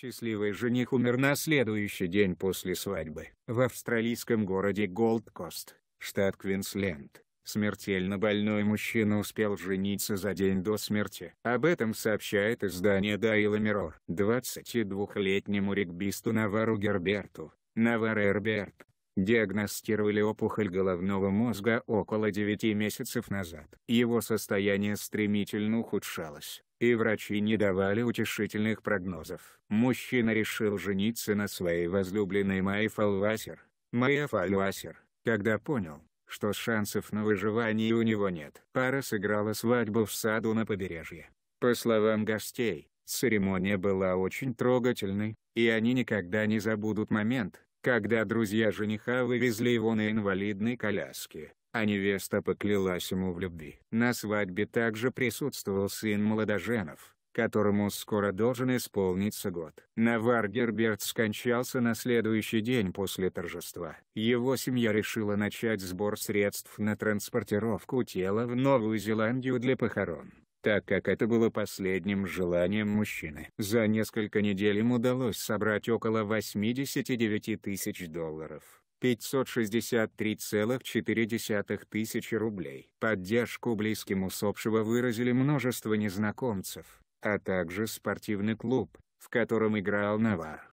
Счастливый жених умер на следующий день после свадьбы, в австралийском городе Голдкост, штат Квинсленд. Смертельно больной мужчина успел жениться за день до смерти. Об этом сообщает издание Daily Mirror. 22-летнему регбисту Навару Герберту, Навар Эрберт, диагностировали опухоль головного мозга около 9 месяцев назад. Его состояние стремительно ухудшалось и врачи не давали утешительных прогнозов. Мужчина решил жениться на своей возлюбленной Майф Фалвасер. Майя Фалвасер, когда понял, что шансов на выживание у него нет. Пара сыграла свадьбу в саду на побережье. По словам гостей, церемония была очень трогательной, и они никогда не забудут момент, когда друзья жениха вывезли его на инвалидной коляске а невеста поклялась ему в любви. На свадьбе также присутствовал сын Молодоженов, которому скоро должен исполниться год. Навар Герберт скончался на следующий день после торжества. Его семья решила начать сбор средств на транспортировку тела в Новую Зеландию для похорон так как это было последним желанием мужчины. За несколько недель им удалось собрать около 89 тысяч долларов. 563,4 тысячи рублей. Поддержку близким усопшего выразили множество незнакомцев, а также спортивный клуб, в котором играл Навар.